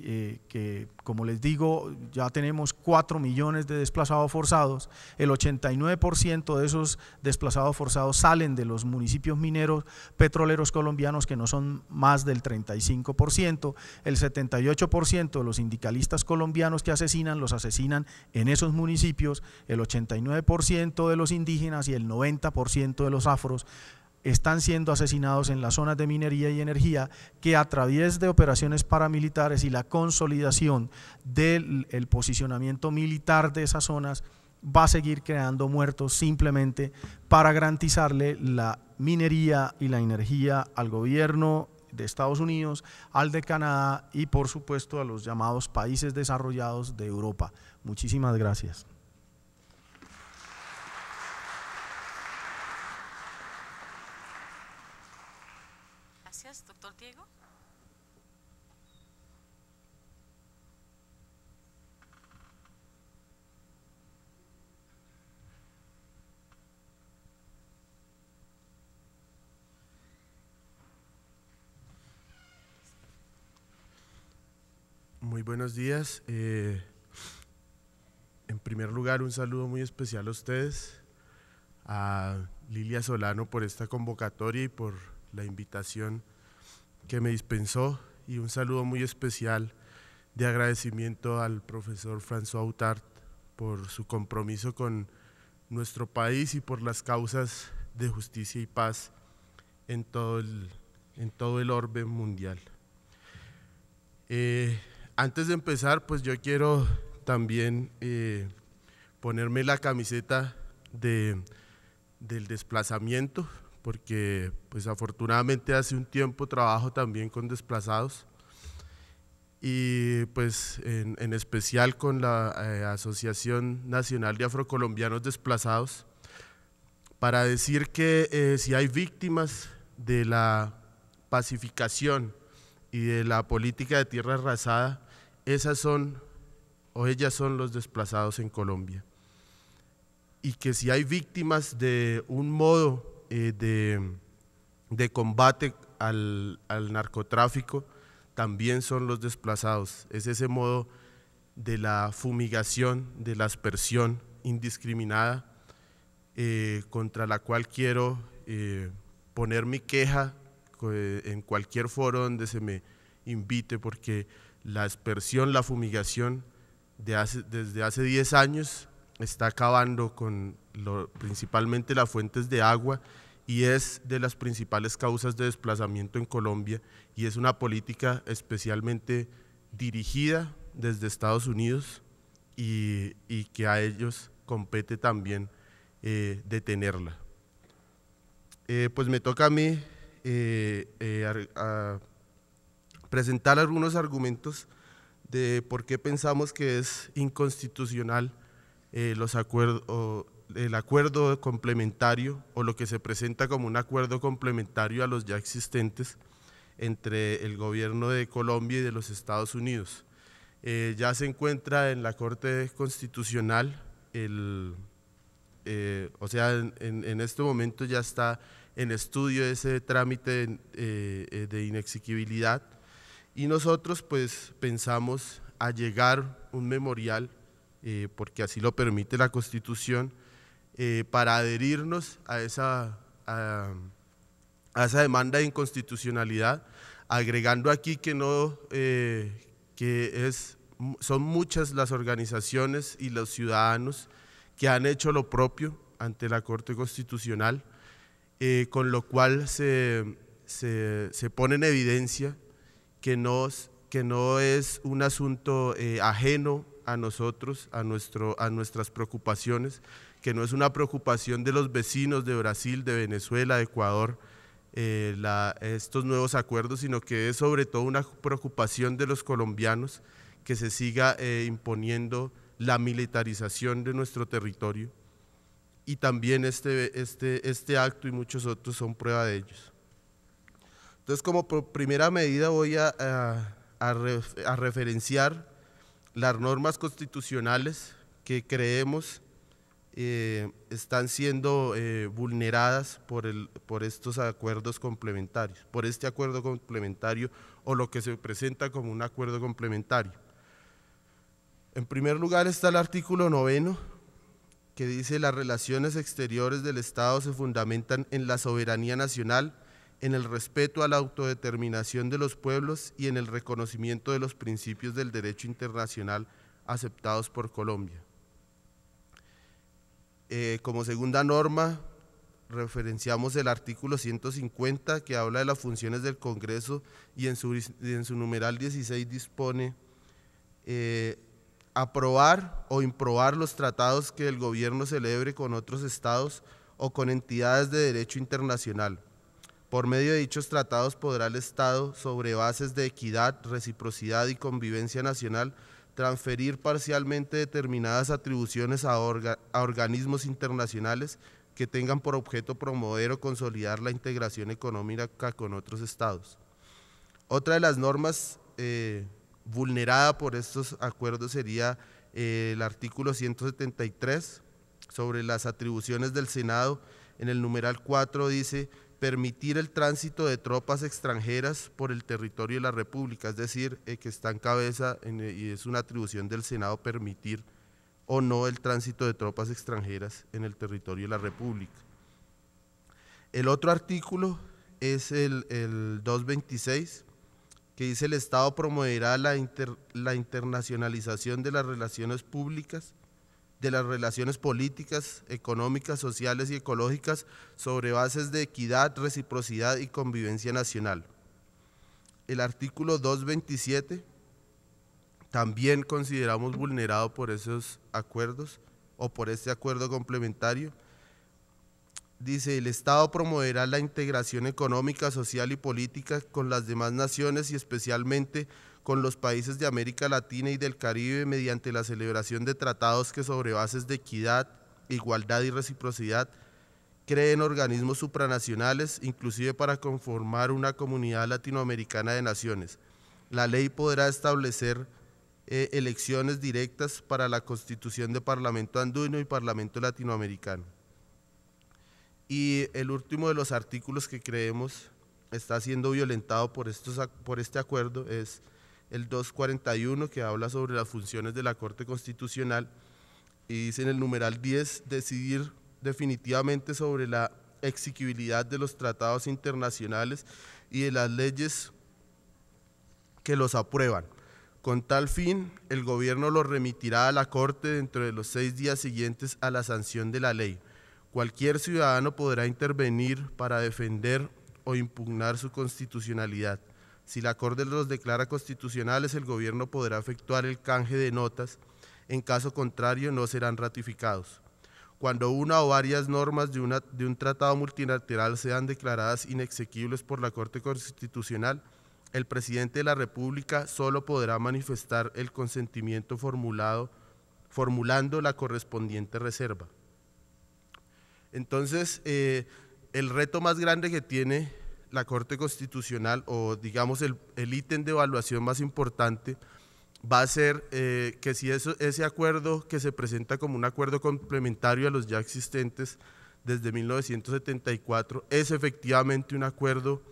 Speaker 4: eh, que como les digo, ya tenemos 4 millones de desplazados forzados, el 89% de esos desplazados forzados salen de los municipios mineros petroleros colombianos, que no son más del 35%, el 78% de los sindicalistas colombianos que asesinan, los asesinan en esos municipios, el 89% de los indígenas y el 90% de los afros están siendo asesinados en las zonas de minería y energía que a través de operaciones paramilitares y la consolidación del posicionamiento militar de esas zonas va a seguir creando muertos simplemente para garantizarle la minería y la energía al gobierno de Estados Unidos, al de Canadá y por supuesto a los llamados países desarrollados de Europa. Muchísimas gracias.
Speaker 5: buenos días. Eh, en primer lugar, un saludo muy especial a ustedes, a Lilia Solano por esta convocatoria y por la invitación que me dispensó y un saludo muy especial de agradecimiento al profesor François Autart por su compromiso con nuestro país y por las causas de justicia y paz en todo el, en todo el orbe mundial. Eh, antes de empezar, pues yo quiero también eh, ponerme la camiseta del desplazamiento, porque pues afortunadamente hace un tiempo trabajo también con desplazados y pues en, especial con la eh, Asociación Nacional de Afrocolombianos Desplazados, para decir que eh, si hay víctimas de la pacificación y de la política de tierra arrasada, esas son o ellas son los desplazados en Colombia. Y que si hay víctimas de un modo eh, de, combate al, narcotráfico, también son los desplazados. Es ese modo de la fumigación, de la aspersión indiscriminada, eh, contra la cual quiero eh, poner mi queja en cualquier foro donde se me invite, porque la dispersión, la fumigación de desde hace 10 años está acabando con principalmente las fuentes de agua y es de las principales causas de desplazamiento en Colombia y es una política especialmente dirigida desde Estados Unidos y, que a ellos compete también eh, detenerla. Eh, pues me toca a mí eh, presentar algunos argumentos de por qué pensamos que es inconstitucional eh, el acuerdo complementario o lo que se presenta como un acuerdo complementario a los ya existentes entre el gobierno de Colombia y de los Estados Unidos. Eh, ya se encuentra en la Corte Constitucional, eh, o sea, en, este momento ya está en estudio ese trámite de, de y nosotros pues pensamos a llegar un memorial, eh, porque así lo permite la Constitución, eh, para adherirnos a esa, a, esa demanda de inconstitucionalidad, agregando aquí que, no, eh, que es, son muchas las organizaciones y los ciudadanos que han hecho lo propio ante la Corte Constitucional, con lo cual se, se, se pone en evidencia que no, que no es un asunto eh, ajeno a nosotros, a, nuestro, a nuestras preocupaciones, que no es una preocupación de los vecinos de Brasil, de Venezuela, de Ecuador, eh, estos nuevos acuerdos, sino que es sobre todo una preocupación de los colombianos que se siga eh, imponiendo la militarización de nuestro territorio. Y también este, este, este acto y muchos otros son prueba de ellos. Entonces, como primera medida voy a, referenciar las normas constitucionales que creemos eh, están siendo eh, vulneradas por, por estos acuerdos complementarios, por este acuerdo complementario o lo que se presenta como un acuerdo complementario. En primer lugar está el artículo noveno, que dice las relaciones exteriores del Estado se fundamentan en la soberanía nacional en el respeto a la autodeterminación de los pueblos y en el reconocimiento de los principios del derecho internacional aceptados por Colombia. Eh, como segunda norma, referenciamos el artículo 150 que habla de las funciones del Congreso y en su, numeral 16 dispone eh, aprobar o improbar los tratados que el gobierno celebre con otros estados o con entidades de derecho internacional por medio de dichos tratados podrá el Estado, sobre bases de equidad, reciprocidad y convivencia nacional, transferir parcialmente determinadas atribuciones a, organismos internacionales que tengan por objeto promover o consolidar la integración económica con otros estados. Otra de las normas vulneradas eh, vulnerada por estos acuerdos sería eh, el artículo 173 sobre las atribuciones del Senado. En el numeral 4 dice permitir el tránsito de tropas extranjeras por el territorio de la República, es decir, eh, que está en cabeza eh, y es una atribución del Senado permitir o no el tránsito de tropas extranjeras en el territorio de la República. El otro artículo es el, 226, que dice el Estado promoverá la internacionalización de las relaciones públicas de las relaciones políticas, económicas, sociales y ecológicas sobre bases de equidad, reciprocidad y convivencia nacional. El artículo 227 también consideramos vulnerado por esos acuerdos o por este acuerdo complementario. Dice, el Estado promoverá la integración económica, social y política con las demás naciones y especialmente con los países de América Latina y del Caribe mediante la celebración de tratados que sobre bases de equidad, igualdad y reciprocidad creen organismos supranacionales, inclusive para conformar una comunidad latinoamericana de naciones. La ley podrá establecer eh, elecciones directas para la constitución de Parlamento anduino y Parlamento Latinoamericano. Y el último de los artículos que creemos está siendo violentado por, estos, por este acuerdo es el 241 que habla sobre las funciones de la Corte Constitucional y dice en el numeral 10 decidir definitivamente sobre la exigibilidad de los tratados internacionales y de las leyes que los aprueban. Con tal fin, el gobierno lo remitirá a la Corte dentro de los seis días siguientes a la sanción de la ley. Cualquier ciudadano podrá intervenir para defender o impugnar su constitucionalidad. Si la Corte los declara constitucionales, el gobierno podrá efectuar el canje de notas, en caso contrario no serán ratificados. Cuando una o varias normas de, un tratado multilateral sean declaradas inexequibles por la Corte Constitucional, el presidente de la República solo podrá manifestar el consentimiento formulado, formulando la correspondiente reserva. Entonces, eh, el reto más grande que tiene la Corte Constitucional o digamos el ítem de evaluación más importante va a ser eh, que si ese acuerdo que se presenta como un acuerdo complementario a los ya existentes desde 1974 es efectivamente un acuerdo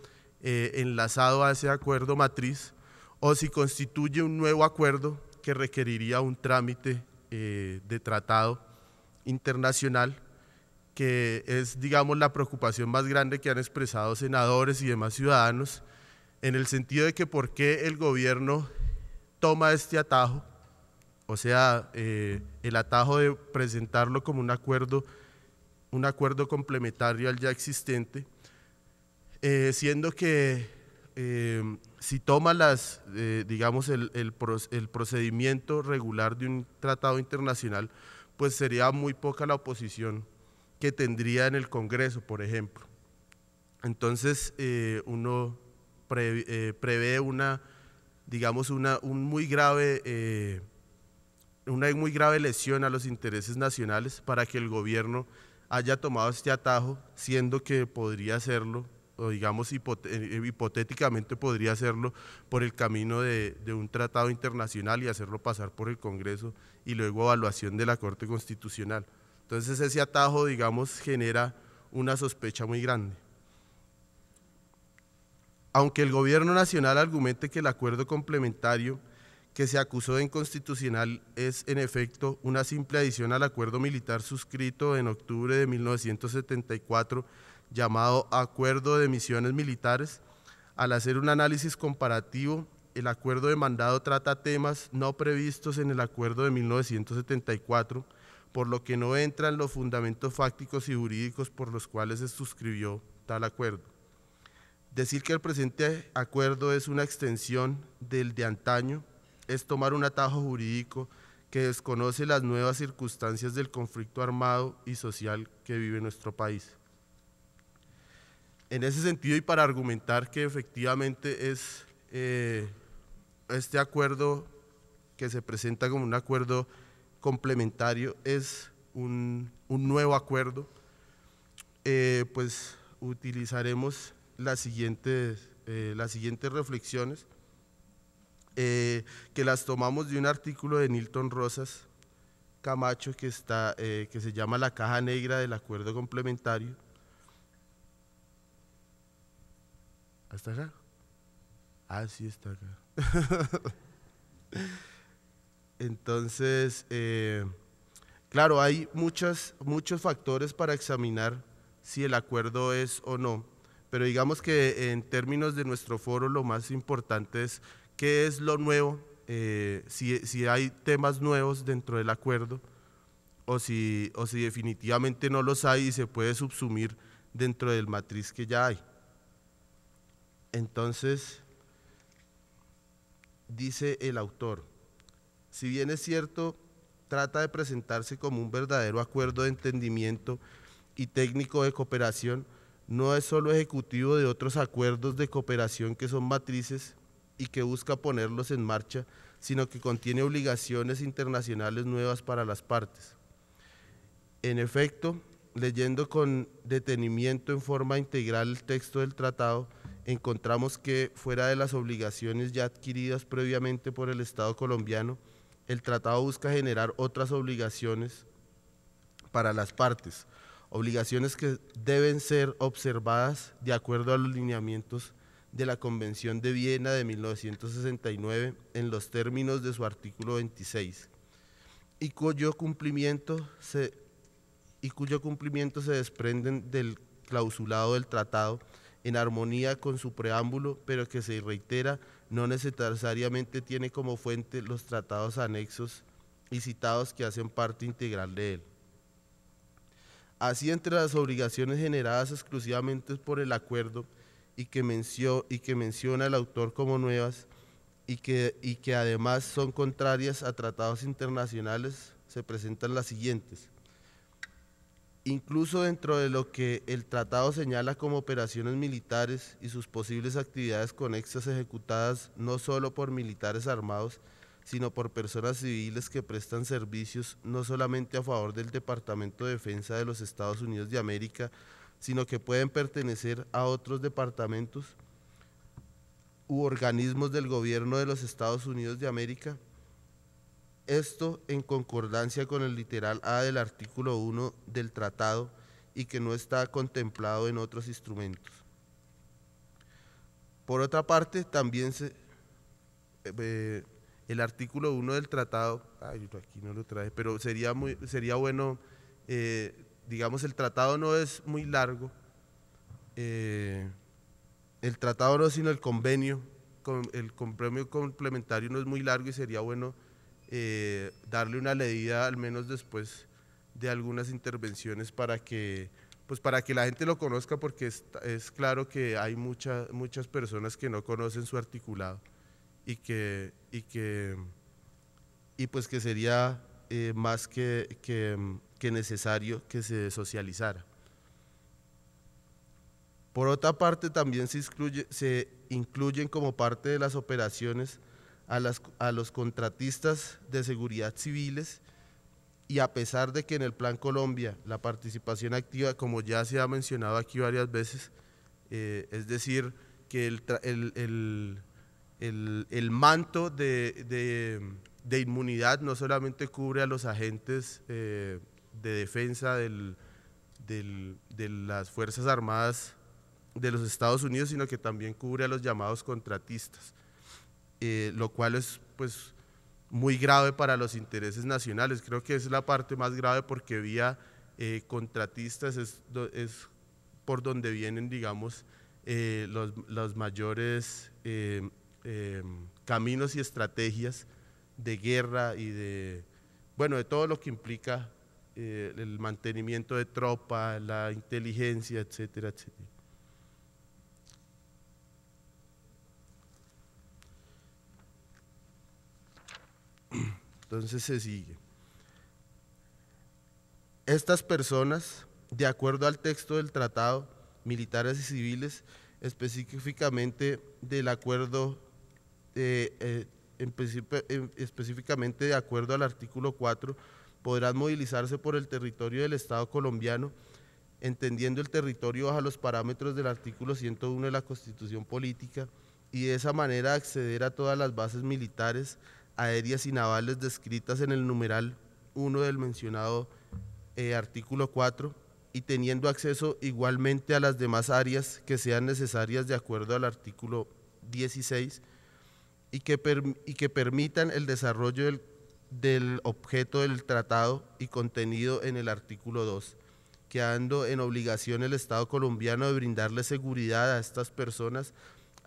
Speaker 5: eh, enlazado a ese acuerdo matriz o si constituye un nuevo acuerdo que requeriría un trámite eh, de tratado internacional que es, digamos, la preocupación más grande que han expresado senadores y demás ciudadanos, en el sentido de que por qué el gobierno toma este atajo, o sea, eh, el atajo de presentarlo como un acuerdo, un acuerdo complementario al ya existente, eh, siendo que eh, si toma las, digamos, el procedimiento regular de un tratado internacional, pues sería muy poca la oposición que tendría en el Congreso, por ejemplo. Entonces, eh, uno eh, prevé una, digamos, una, un muy grave, eh, una muy grave lesión a los intereses nacionales para que el gobierno haya tomado este atajo, siendo que podría hacerlo, o digamos hipotéticamente podría hacerlo por el camino de, de, un tratado internacional y hacerlo pasar por el Congreso y luego evaluación de la Corte Constitucional. Entonces ese atajo, digamos, genera una sospecha muy grande. Aunque el gobierno nacional argumente que el acuerdo complementario que se acusó de inconstitucional es en efecto una simple adición al acuerdo militar suscrito en octubre de 1974 llamado Acuerdo de Misiones Militares, al hacer un análisis comparativo, el acuerdo demandado trata temas no previstos en el acuerdo de 1974 por lo que no entran los fundamentos fácticos y jurídicos por los cuales se suscribió tal acuerdo. Decir que el presente acuerdo es una extensión del de antaño es tomar un atajo jurídico que desconoce las nuevas circunstancias del conflicto armado y social que vive nuestro país. En ese sentido, y para argumentar que efectivamente es eh, este acuerdo que se presenta como un acuerdo complementario es un, nuevo acuerdo, eh, pues utilizaremos las siguientes, eh, las siguientes reflexiones eh, que las tomamos de un artículo de Nilton Rosas Camacho que, está, que se llama La caja negra del acuerdo complementario. ¿Hasta acá? Ah, sí, está acá. Entonces, eh, claro, hay muchas, muchos factores para examinar si el acuerdo es o no, pero digamos que en términos de nuestro foro lo más importante es qué es lo nuevo, eh, si, hay temas nuevos dentro del acuerdo o si, o si definitivamente no los hay y se puede subsumir dentro del matriz que ya hay. Entonces, dice el autor, si bien es cierto, trata de presentarse como un verdadero acuerdo de entendimiento y técnico de cooperación, no es solo ejecutivo de otros acuerdos de cooperación que son matrices y que busca ponerlos en marcha, sino que contiene obligaciones internacionales nuevas para las partes. En efecto, leyendo con detenimiento en forma integral el texto del tratado, encontramos que fuera de las obligaciones ya adquiridas previamente por el Estado colombiano, el tratado busca generar otras obligaciones para las partes, obligaciones que deben ser observadas de acuerdo a los lineamientos de la Convención de Viena de 1969 en los términos de su artículo 26 y cuyo cumplimiento se, y cuyo cumplimiento se desprenden del clausulado del tratado en armonía con su preámbulo, pero que se reitera no necesariamente tiene como fuente los tratados anexos y citados que hacen parte integral de él. Así, entre las obligaciones generadas exclusivamente por el acuerdo y que, y que menciona el autor como nuevas y y que además son contrarias a tratados internacionales, se presentan las siguientes. Incluso dentro de lo que el tratado señala como operaciones militares y sus posibles actividades conexas ejecutadas no solo por militares armados, sino por personas civiles que prestan servicios no solamente a favor del Departamento de Defensa de los Estados Unidos de América, sino que pueden pertenecer a otros departamentos u organismos del gobierno de los Estados Unidos de América, esto en concordancia con el literal A del artículo 1 del tratado y que no está contemplado en otros instrumentos. Por otra parte, también se, eh, eh, el artículo 1 del tratado, ay, aquí no lo trae, pero sería, muy, sería bueno, eh, digamos, el tratado no es muy largo, el tratado no, sino el convenio, el premio complementario no es muy largo y sería bueno eh, darle una leída al menos después de algunas intervenciones para que, pues para que la gente lo conozca porque es, es claro que hay muchas muchas personas que no conocen su articulado y que, y que y pues que sería eh, más que, que, que necesario que se socializara. Por otra parte, también se, se, incluyen como parte de las operaciones a, los contratistas de seguridad civiles y a pesar de que en el Plan Colombia la participación activa, como ya se ha mencionado aquí varias veces, eh, es decir, que el, manto de, inmunidad no solamente cubre a los agentes eh, de defensa de las Fuerzas Armadas de los Estados Unidos, sino que también cubre a los llamados contratistas. Eh, lo cual es pues muy grave para los intereses nacionales. Creo que es la parte más grave porque vía eh, contratistas es, por donde vienen, digamos, eh, los, los, mayores caminos y estrategias de guerra y de, bueno, de todo lo que implica el mantenimiento de tropa, la inteligencia, etcétera, etcétera. Entonces se sigue. Estas personas, de acuerdo al texto del tratado, militares y civiles, específicamente del acuerdo, eh, eh, específicamente de acuerdo al artículo 4, podrán movilizarse por el territorio del Estado colombiano, entendiendo el territorio bajo los parámetros del artículo 101 de la Constitución Política, y de esa manera acceder a todas las bases militares aéreas y navales descritas en el numeral 1 del mencionado eh, artículo 4 y teniendo acceso igualmente a las demás áreas que sean necesarias de acuerdo al artículo 16 y que, que permitan el desarrollo del, del objeto del tratado y contenido en el artículo 2, quedando en obligación el Estado colombiano de brindarle seguridad a estas personas,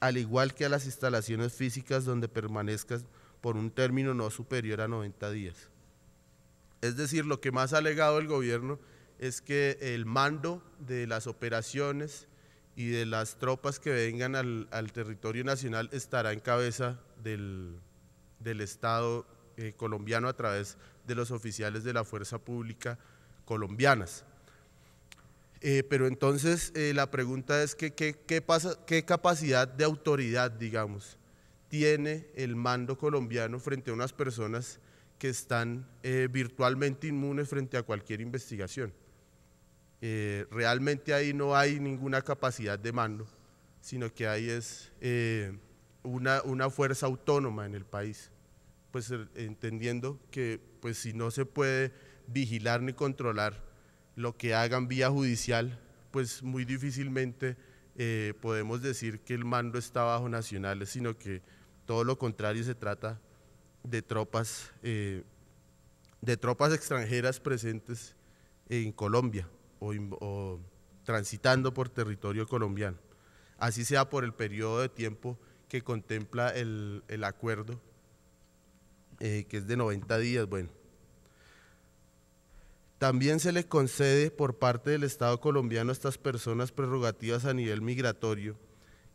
Speaker 5: al igual que a las instalaciones físicas donde permanezcan por un término no superior a 90 días. Es decir, lo que más ha alegado el gobierno es que el mando de las operaciones y de las tropas que vengan al, territorio nacional estará en cabeza del, del Estado eh, colombiano a través de los oficiales de la fuerza pública colombianas. Eh, pero entonces eh, la pregunta es que, pasa, qué capacidad de autoridad, digamos, tiene el mando colombiano frente a unas personas que están eh, virtualmente inmunes frente a cualquier investigación. Eh, realmente ahí no hay ninguna capacidad de mando, sino que ahí es eh, una, una, fuerza autónoma en el país, pues entendiendo que pues, si no se puede vigilar ni controlar lo que hagan vía judicial, pues muy difícilmente podemos decir que el mando está bajo nacionales, sino que todo lo contrario, se trata de tropas, eh, de tropas extranjeras presentes en Colombia o, transitando por territorio colombiano. Así sea por el periodo de tiempo que contempla el, acuerdo, eh, que es de 90 días. Bueno, también se le concede por parte del Estado colombiano a estas personas prerrogativas a nivel migratorio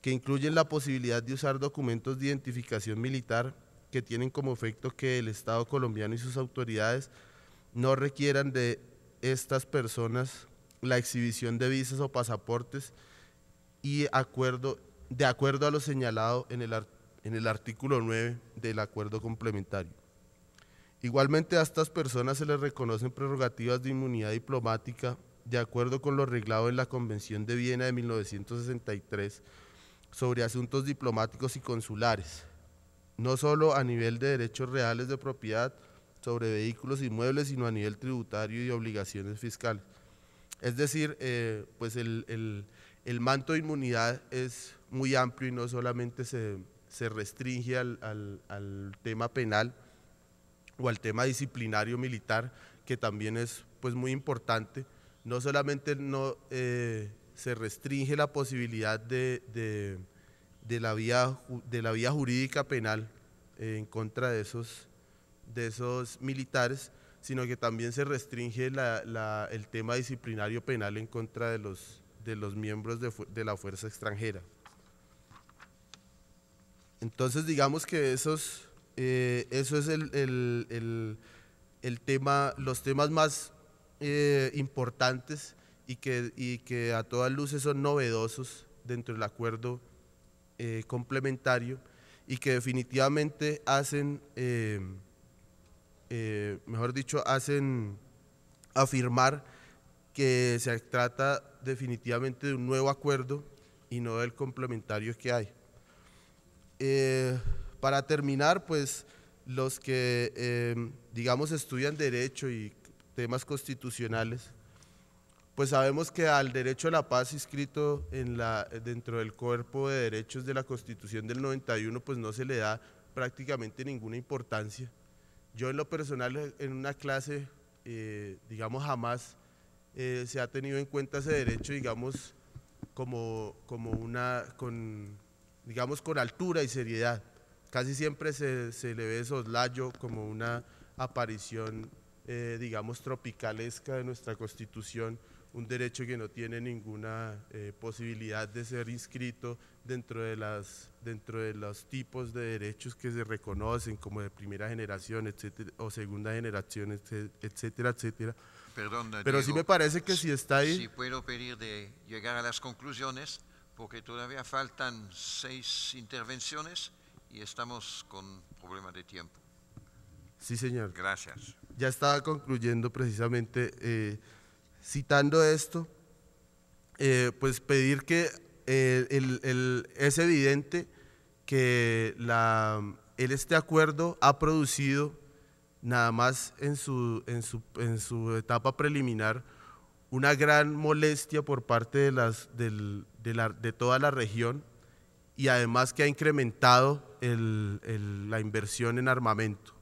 Speaker 5: que incluyen la posibilidad de usar documentos de identificación militar que tienen como efecto que el Estado colombiano y sus autoridades no requieran de estas personas la exhibición de visas o pasaportes y acuerdo, de acuerdo a lo señalado en el, en el artículo 9 del acuerdo complementario. Igualmente a estas personas se les reconocen prerrogativas de inmunidad diplomática de acuerdo con lo arreglado en la Convención de Viena de 1963 sobre asuntos diplomáticos y consulares, no solo a nivel de derechos reales de propiedad sobre vehículos y inmuebles, sino a nivel tributario y obligaciones fiscales. Es decir, eh, pues el, manto de inmunidad es muy amplio y no solamente se, restringe al, tema penal o al tema disciplinario militar, que también es pues, muy importante, no solamente no, eh, se restringe la posibilidad de, la, vía, de la vía jurídica penal eh, en contra de esos, de esos militares, sino que también se restringe el tema disciplinario penal en contra de los, de los miembros de, la fuerza extranjera. Entonces digamos que esos, eh, eso es el, tema, los temas más eh, importantes y que, y que a todas luces son novedosos dentro del acuerdo eh, complementario y que definitivamente hacen, eh, eh, mejor dicho, hacen afirmar que se trata definitivamente de un nuevo acuerdo y no del complementario que hay. para terminar, pues los que, digamos, estudian derecho y temas constitucionales, pues sabemos que al derecho a la paz inscrito en la, dentro del cuerpo de derechos de la Constitución del 91, pues no se le da prácticamente ninguna importancia. Yo en lo personal, en una clase, eh, digamos, jamás eh, se ha tenido en cuenta ese derecho, digamos, como, una, con, digamos, con altura y seriedad. Casi siempre se, le ve soslayo como una aparición, eh, digamos, tropicalesca de nuestra Constitución un derecho que no tiene ninguna eh, posibilidad de ser inscrito dentro de, las, dentro de los tipos de derechos que se reconocen como de primera generación etcétera, o segunda generación, etcétera, etcétera. Perdón, Pero sí me parece que si está ahí. Si
Speaker 1: puedo pedir de llegar a las conclusiones, porque todavía faltan seis intervenciones y estamos con problemas de tiempo.
Speaker 5: Sí, señor. Gracias. Ya estaba concluyendo precisamente. Eh, Citando esto, eh, pues pedir que eh, es evidente que este acuerdo ha producido, nada más en su, etapa preliminar, una gran molestia por parte de, toda la región y además que ha incrementado la inversión en armamento.